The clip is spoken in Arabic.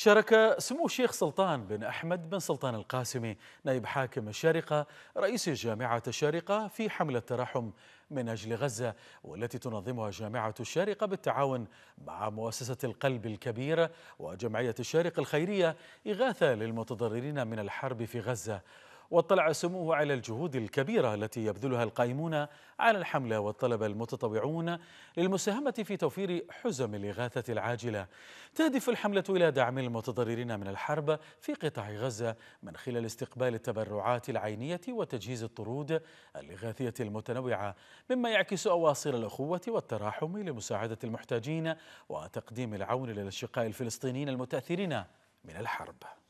شارك سمو الشيخ سلطان بن أحمد بن سلطان القاسمي نائب حاكم الشارقة رئيس جامعة الشارقة في حملة ترحم من أجل غزة والتي تنظمها جامعة الشارقة بالتعاون مع مؤسسة القلب الكبير وجمعية الشارقة الخيرية إغاثة للمتضررين من الحرب في غزة واطلع سموه على الجهود الكبيرة التي يبذلها القائمون على الحملة والطلبة المتطوعون للمساهمة في توفير حزم الإغاثة العاجلة تهدف الحملة إلى دعم المتضررين من الحرب في قطاع غزة من خلال استقبال التبرعات العينية وتجهيز الطرود الإغاثية المتنوعة مما يعكس أواصر الأخوة والتراحم لمساعدة المحتاجين وتقديم العون للأشقاء الفلسطينيين المتأثرين من الحرب